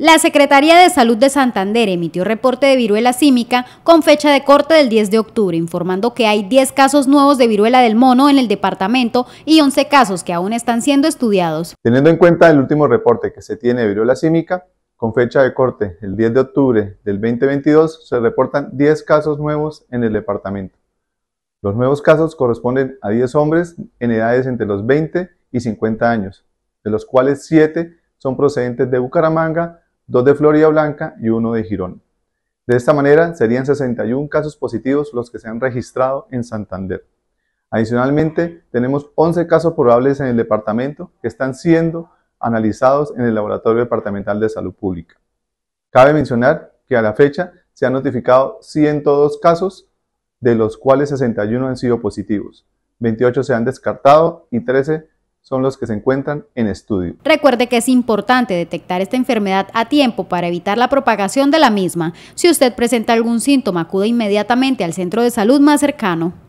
La Secretaría de Salud de Santander emitió reporte de viruela símica con fecha de corte del 10 de octubre, informando que hay 10 casos nuevos de viruela del mono en el departamento y 11 casos que aún están siendo estudiados. Teniendo en cuenta el último reporte que se tiene de viruela símica, con fecha de corte el 10 de octubre del 2022, se reportan 10 casos nuevos en el departamento. Los nuevos casos corresponden a 10 hombres en edades entre los 20 y 50 años, de los cuales 7 son procedentes de Bucaramanga, dos de Florida Blanca y uno de Girón. De esta manera, serían 61 casos positivos los que se han registrado en Santander. Adicionalmente, tenemos 11 casos probables en el departamento que están siendo analizados en el Laboratorio Departamental de Salud Pública. Cabe mencionar que a la fecha se han notificado 102 casos, de los cuales 61 han sido positivos, 28 se han descartado y 13 son los que se encuentran en estudio. Recuerde que es importante detectar esta enfermedad a tiempo para evitar la propagación de la misma. Si usted presenta algún síntoma, acude inmediatamente al centro de salud más cercano.